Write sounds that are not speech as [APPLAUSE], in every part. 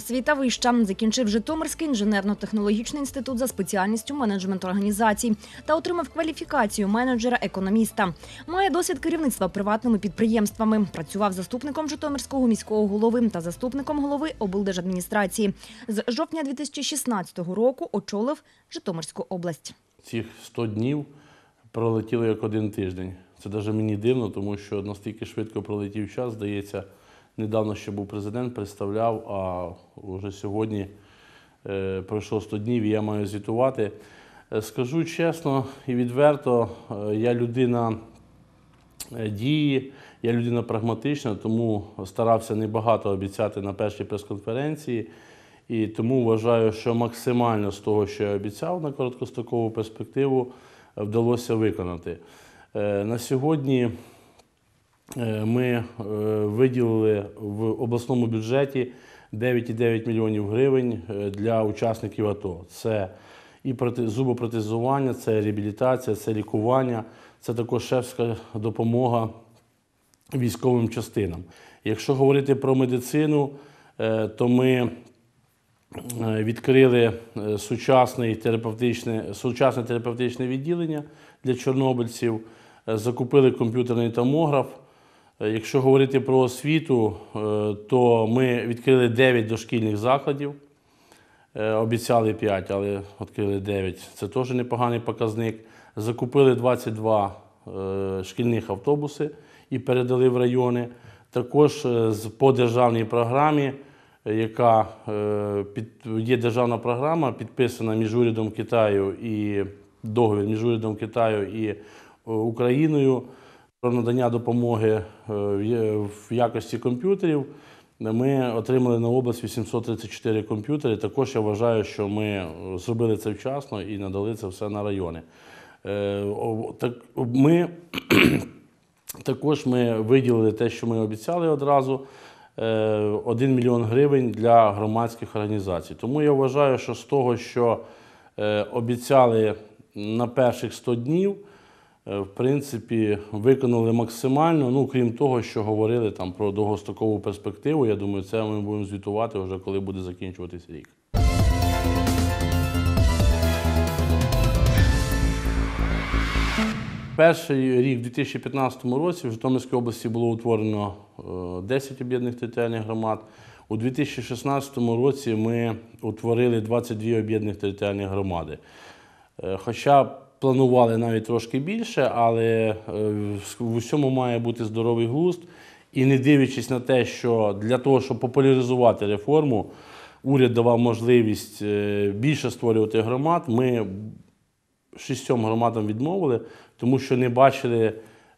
Освіта вища закінчив Житомирський інженерно-технологічний інститут за спеціальністю менеджмент організацій та отримав кваліфікацію менеджера-економіста. Має досвід керівництва приватними підприємствами. Працював заступником Житомирського міського голови та заступником голови облдержадміністрації. З жовтня 2016 року очолив Житомирську область. Цих 100 днів Пролетіло як один тиждень. Це навіть мені дивно, тому що настільки швидко пролетів час, здається недавно ще був президент, представляв, а вже сьогодні е, пройшло 100 днів і я маю звітувати. Е, скажу чесно і відверто, е, я людина е, дії, я людина прагматична, тому старався небагато обіцяти на першій прес-конференції. І тому вважаю, що максимально з того, що я обіцяв на короткострокову перспективу, вдалося виконати. На сьогодні Е, ми е, виділили в обласному бюджеті 9,9 мільйонів гривень е, для учасників АТО. Це і зубопротезування, це реабілітація, це лікування, це також шефська допомога військовим частинам. Якщо говорити про медицину, то ми відкрили сучасне терапевтичне, сучасне терапевтичне відділення для чорнобильців, закупили комп'ютерний томограф. Е, якщо говорити про освіту, е, то ми відкрили 9 дошкільних закладів. Е, обіцяли 5, але відкрили 9. Це теж непоганий показник. Закупили 22 шкільних автобуси і передали в райони. Також по державній програмі, яка є державна програма, підписана між урядом Китаю і договір між урядом Китаю і Україною. Про надання допомоги е, в якості комп'ютерів ми отримали на область 834 комп'ютери. Також я вважаю, що ми е, зробили це вчасно і надали це все на райони. Е, ми [CLEARS THROAT] також ми виділили те, що ми обіцяли одразу. 1 мільйон гривень для громадських організацій. Тому я вважаю, що з того, що обіцяли на перших 100 днів. Е, в принципі, виконали максимально. Ну крім того, що говорили там про довгострокову перспективу. Я думаю, це ми будемо звітувати вже коли буде закінчуватись рік. Перший рік у 2015 році в Житомирській області було утворено 10 е, об'єднаних територіальних громад. У 2016 році ми утворили 22 об'єднаних територіальні громади. Е, хоча планували навіть трошки більше, але е, в усьому має бути здоровий глузд. І не дивлячись на те, що для того, щоб популяризувати реформу, уряд давав можливість е, більше створювати громад, ми шістьом громадам відмовили, тому що не бачили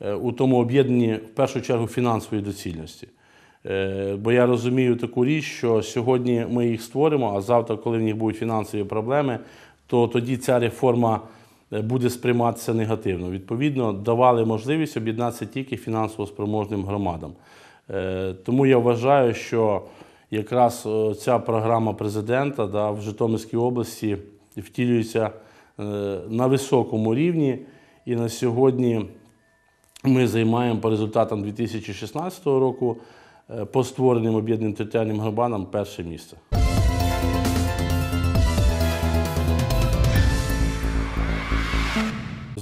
е, у тому об'єднанні в першу чергу фінансової доцільності. Бо я розумію таку річ, що сьогодні ми їх створимо, а завтра, коли в них будуть фінансові проблеми, то тоді ця реформа. Е, буде сприйматися негативно. Відповідно, давали можливість об'єднатися тільки фінансово спроможним громадам. Е, тому я вважаю, що якраз е, ця програма президента да, в Житомирській області втілюється на високому рівні. І на сьогодні ми займаємо по результатам 2016 року по створеним об'єднаним територіальним громадам перше місце.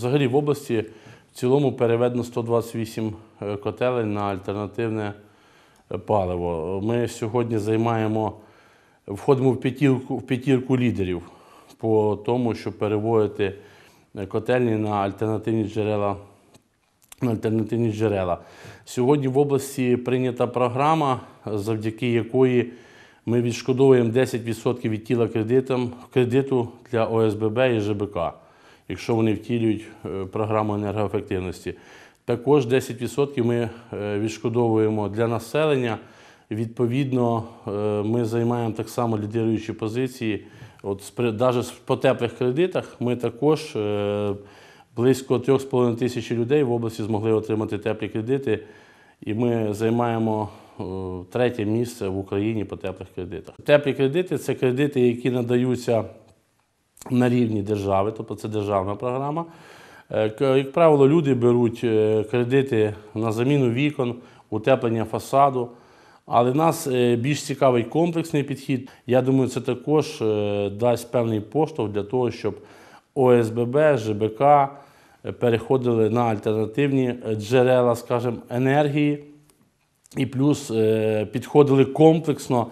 Взагалі в області в цілому переведено 128 е, котелень на альтернативне е, паливо. Ми сьогодні займаємо, входимо в п'ятірку в п'ятірку лідерів по тому, щоб переводити е, котельні на альтернативні джерела. На альтернативні джерела. Сьогодні в області прийнята програма, завдяки якої ми відшкодовуємо 10% від тіла кредитом, кредиту для ОСББ і ЖБК якщо вони втілюють е, програму енергоефективності. Також 10% ми е, відшкодовуємо для населення. Відповідно, е, ми займаємо так само лідируючі позиції. От навіть по потеплих кредитах ми також близько 3,5 тисячі людей в області змогли отримати теплі кредити, і ми займаємо третє місце в Україні по теплих кредитах. Теплі кредити це кредити, які надаються на рівні держави, тобто це державна програма. Е, як правило, люди беруть е, кредити на заміну вікон, утеплення фасаду. Але нас е, більш цікавий комплексний підхід. Я думаю, це також дасть певний поштовх для того, щоб ОСББ, ЖБК переходили на альтернативні джерела, скажімо, енергії, і плюс підходили комплексно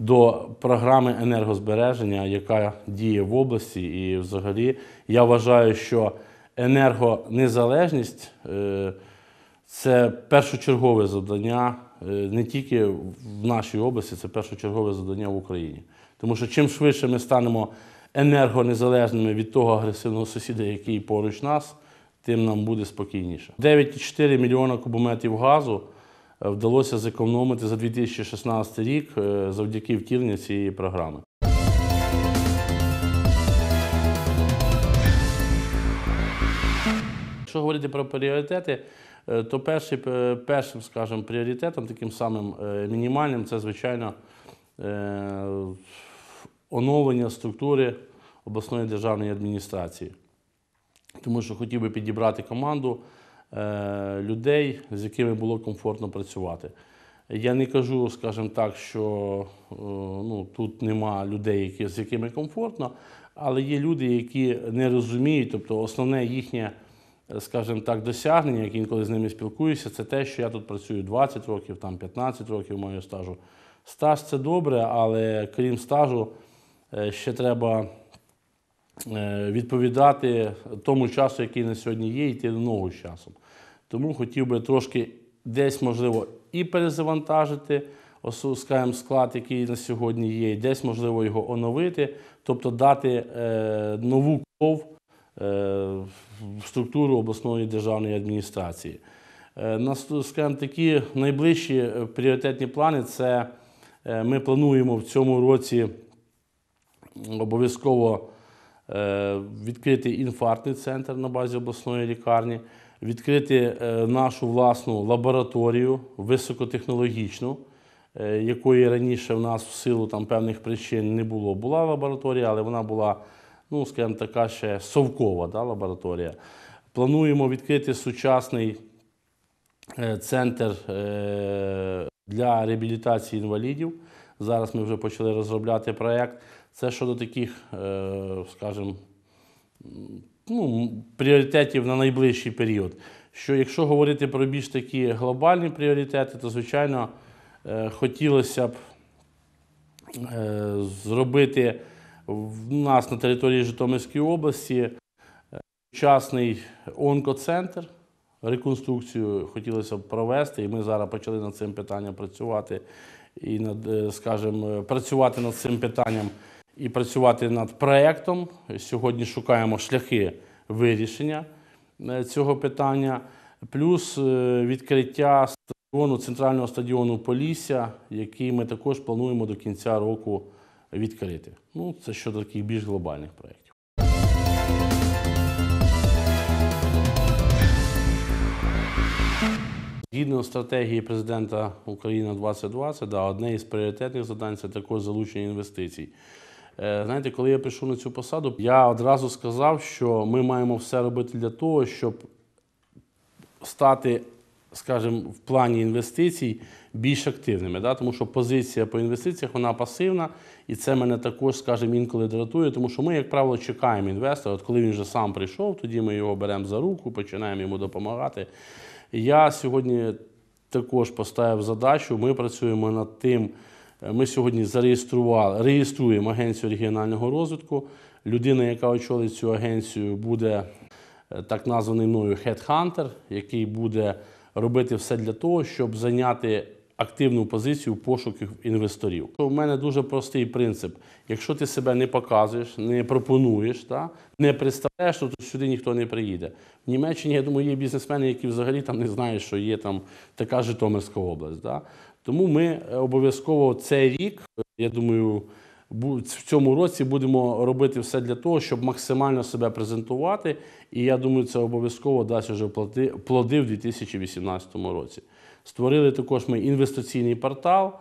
до програми енергозбереження, яка діє в області. І взагалі я вважаю, що енергонезалежність е, це першочергове завдання е, не тільки в нашій області, це першочергове завдання в Україні. Тому що чим швидше ми станемо енергонезалежними від того агресивного сусіда, який поруч нас, тим нам буде спокійніше. 9,4 мільйона кубометрів газу вдалося зекономити за 2016 рік е, завдяки втілення цієї програми. Що говорити про пріоритети, е, то перший, е, першим, скажімо, пріоритетом, таким самим мінімальним, це, звичайно, оновлення структури обласної державної адміністрації. Тому що хотів би підібрати команду Е, людей, з якими було комфортно працювати. Я не кажу, скажімо так, що е, ну, тут нема людей, які, з якими комфортно, але є люди, які не розуміють, тобто основне їхнє, скажімо так, досягнення, як інколи з ними спілкуюся, це те, що я тут працюю 20 років, там 15 років маю стажу. Стаж це добре, але крім стажу, е, ще треба відповідати тому часу, який на сьогодні є, і йти до ногу з часом. Тому хотів би трошки десь, можливо, і перезавантажити, скажімо, склад, який на сьогодні є, і десь, можливо, його оновити, тобто дати е, нову кров е, в структуру обласної державної адміністрації. Е, на, скажімо, такі найближчі е, пріоритетні плани це е, ми плануємо в цьому році обов'язково е, відкрити інфарктний центр на базі обласної лікарні відкрити е, нашу власну лабораторію високотехнологічну, е, якої раніше в нас в силу там, певних причин не було. Була лабораторія, але вона була, ну, скажімо, така ще совкова да, лабораторія. Плануємо відкрити сучасний е, центр для реабілітації інвалідів. Зараз ми вже почали розробляти проєкт. Це щодо таких, скажімо, ну, пріоритетів на найближчий період. Що якщо говорити про більш такі глобальні пріоритети, то, звичайно, е, хотілося б е, зробити в нас на території Житомирської області е, сучасний онкоцентр. Реконструкцію хотілося б провести, і ми зараз почали над цим питанням працювати і над, скажімо, працювати над цим питанням і працювати над проєктом. Сьогодні шукаємо шляхи вирішення е, цього питання, плюс е, відкриття стадіону центрального стадіону Полісся, який ми також плануємо до кінця року відкрити. Ну, це щодо таких більш глобальних проєктів. Згідно стратегії президента Україна 2020, да, одне із пріоритетних завдань це також залучення інвестицій. Е, знаєте, коли я прийшов на цю посаду, я одразу сказав, що ми маємо все робити для того, щоб стати, скажімо, в плані інвестицій більш активними. Да? Тому що позиція по інвестиціях вона пасивна, і це мене також, скажімо, інколи дратує, тому що ми, як правило, чекаємо інвестора. От коли він вже сам прийшов, тоді ми його беремо за руку, починаємо йому допомагати. Я сьогодні також поставив задачу: ми працюємо над тим. Е, ми сьогодні зареєстрували, реєструємо агенцію регіонального розвитку. Людина, яка очолить цю агенцію, буде е, так названий мною хедхантер, який буде робити все для того, щоб зайняти активну позицію пошуків інвесторів. У мене дуже простий принцип: якщо ти себе не показуєш, не пропонуєш, та, не представляєш, то сюди ніхто не приїде. В Німеччині, я думаю, є бізнесмени, які взагалі там не знають, що є там така Житомирська область. Та. Тому ми е, обов'язково цей рік, я думаю, в цьому році будемо робити все для того, щоб максимально себе презентувати. І я думаю, це обов'язково дасть вже плоди в 2018 році. Створили також ми інвестиційний портал,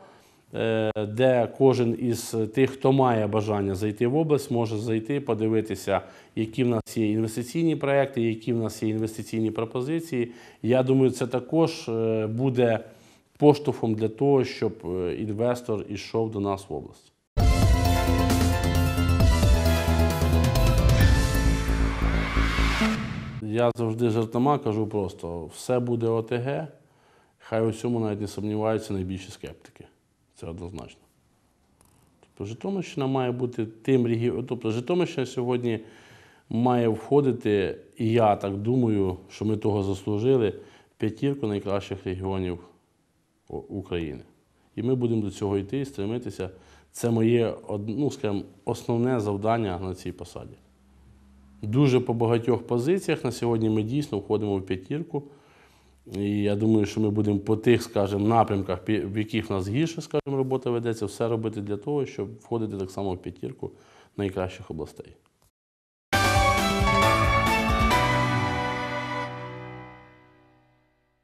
е, де кожен із тих, хто має бажання зайти в область, може зайти, подивитися, які в нас є інвестиційні проекти, які в нас є інвестиційні пропозиції. Я думаю, це також е, буде поштовхом для того, щоб е, інвестор йшов до нас в область. Я завжди жартома кажу просто: все буде ОТГ, хай у цьому навіть не сумніваються найбільші скептики. Це однозначно. Тобто Житомирщина має бути тим регіоном. Тобто Житомирщина сьогодні має входити, і я так думаю, що ми того заслужили, п'ятірку найкращих регіонів України. І ми будемо до цього йти і стремитися. Це моє ну, скажімо, основне завдання на цій посаді. Дуже по багатьох позиціях на сьогодні ми дійсно входимо в п'ятірку. І я думаю, що ми будемо по тих, скажімо, напрямках, в яких в нас гірше, скажімо, робота ведеться, все робити для того, щоб входити так само в п'ятірку найкращих областей.